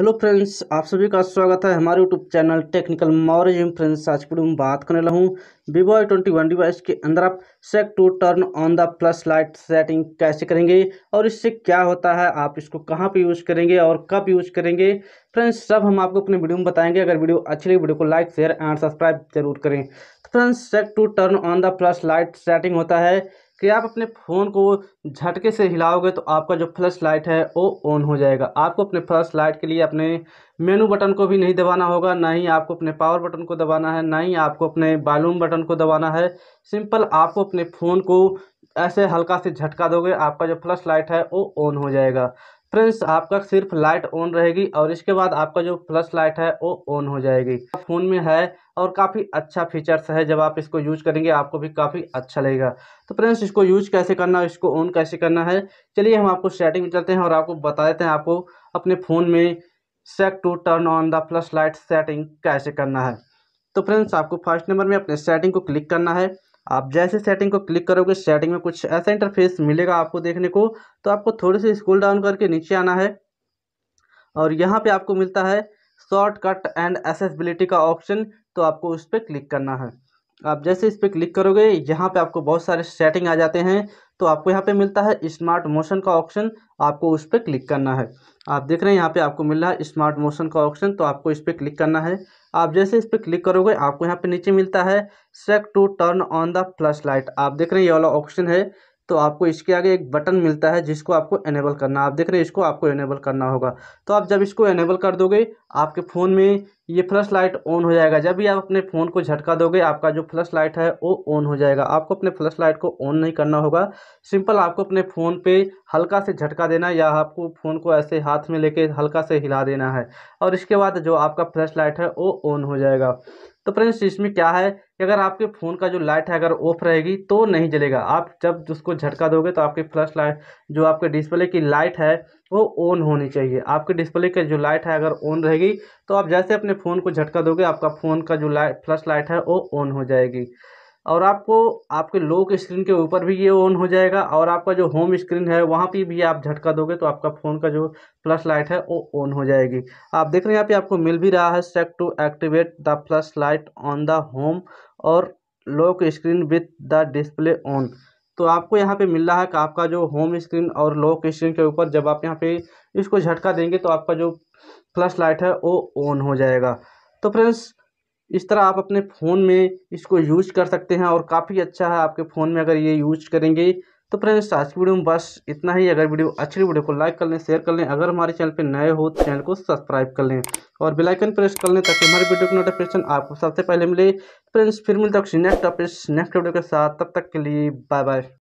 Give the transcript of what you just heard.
hello friends आप सभी का स्वागत है हमारे यूट्यूब चैनल टेक्निकल मॉरेज फ्रेंड्स आज पूरी में बात करने लगा हूँ वीवो ट्वेंटी वन डिवाइस के अंदर आप set to turn on the plus light setting कैसे करेंगे और इससे क्या होता है आप इसको कहाँ पे यूज़ करेंगे और कब यूज़ करेंगे फ्रेंड्स सब हम आपको अपने वीडियो में बताएंगे अगर वीडियो अच्छी लगी वीडियो को लाइक शेयर एंड सब्सक्राइब जरूर करें तो friends set to turn on the plus light setting होता है कि आप अपने फ़ोन को झटके से हिलाओगे तो आपका जो फ्लैश लाइट है वो ऑन हो जाएगा आपको अपने फ्लैश लाइट के लिए अपने मेनू बटन को भी नहीं दबाना होगा ना ही आपको अपने पावर बटन को दबाना है ना ही आपको अपने बालूम बटन को दबाना है सिंपल आपको अपने फ़ोन को ऐसे हल्का से झटका दोगे आपका जो फ्लश लाइट है वो ऑन हो जाएगा फ्रेंड्स आपका सिर्फ लाइट ऑन रहेगी और इसके बाद आपका जो फ्लश लाइट है वो ऑन हो जाएगी फ़ोन में है और काफ़ी अच्छा फीचर्स है जब आप इसको यूज करेंगे आपको भी काफ़ी अच्छा लगेगा तो फ्रेंड्स इसको यूज कैसे करना है इसको ऑन कैसे करना है चलिए हम आपको सेटिंग में चलते हैं और आपको बता देते हैं आपको अपने फ़ोन में set to turn on the flash light setting कैसे करना है तो फ्रेंड्स आपको फर्स्ट नंबर में अपने सेटिंग को क्लिक करना है आप जैसे सेटिंग को क्लिक करोगे सेटिंग में कुछ ऐसा इंटरफेस मिलेगा आपको देखने को तो आपको थोड़े से स्कूल डाउन करके नीचे आना है और यहाँ पे आपको मिलता है शॉर्टकट एंड एसेसबिलिटी का ऑप्शन तो आपको उस पर क्लिक करना है आप जैसे इस पर क्लिक करोगे यहाँ पे आपको बहुत सारे सेटिंग आ जाते हैं तो आपको यहाँ पे मिलता है स्मार्ट मोशन का ऑप्शन आपको उस पर क्लिक करना है आप देख रहे हैं यहाँ पे आपको मिल रहा है स्मार्ट मोशन का ऑप्शन तो आपको इस पर क्लिक करना है आप जैसे इस पर क्लिक करोगे आपको यहाँ पे नीचे मिलता है set to turn on the flash light आप देख रहे हैं ये वाला ऑप्शन है तो आपको इसके आगे एक बटन मिलता है जिसको आपको एनेबल करना आप देख रहे हैं इसको आपको एनेबल करना होगा तो आप जब इसको एनेबल कर दोगे आपके फ़ोन में ये फ्लश लाइट ऑन हो जाएगा जब भी आप अपने फ़ोन को झटका दोगे आपका जो फ्लश लाइट है वो ऑन हो जाएगा आपको अपने फ्लश लाइट को ऑन नहीं करना होगा सिंपल आपको अपने फ़ोन पे हल्का से झटका देना या आपको फ़ोन को ऐसे हाथ में लेके हल्का से हिला देना है और इसके बाद जो आपका फ्लश लाइट है वो ऑन हो जाएगा तो फ्रेंड्स इसमें क्या है कि अगर आपके फ़ोन का जो लाइट है अगर ऑफ रहेगी तो नहीं जलेगा आप जब उसको झटका दोगे तो आपकी फ्लैश लाइट जो आपके डिस्प्ले की लाइट है वो ऑन होनी चाहिए आपके डिस्प्ले की जो लाइट है अगर ऑन रहेगी तो आप जैसे अपने फ़ोन को झटका दोगे आपका फ़ोन का जो लाइट फ्लैश लाइट है वो ऑन हो जाएगी और आपको आपके लोक स्क्रीन के ऊपर भी ये ऑन हो जाएगा और आपका जो होम स्क्रीन है वहाँ पे भी आप झटका दोगे तो आपका फ़ोन का जो प्लस लाइट है वो ऑन हो जाएगी आप देख रहे हैं यहाँ पे आपको मिल भी रहा है set to activate the flash light on the home और lock screen with the display on तो आपको यहाँ पे मिल रहा है कि आपका जो होम स्क्रीन और लोक स्क्रीन के ऊपर जब आप यहाँ पे इसको झटका देंगे तो आपका जो फ्लश लाइट है वो ऑन हो जाएगा तो फ्रेंड्स इस तरह आप अपने फ़ोन में इसको यूज कर सकते हैं और काफ़ी अच्छा है आपके फ़ोन में अगर ये यूज करेंगे तो फ्रेंड्स आज की वीडियो में बस इतना ही अगर वीडियो अच्छी वीडियो को लाइक कर लें शेयर कर लें अगर हमारे चैनल पर नए हो तो चैनल को सब्सक्राइब कर लें और बिलाइकन प्रेस कर लें ताकि हमारे वीडियो की नोटिफिकेशन आपको सबसे पहले मिले फ्रेंड्स फिर मिलते नेक्स्ट टॉपिक नेक्स्ट वीडियो के साथ तब तक के लिए बाय बाय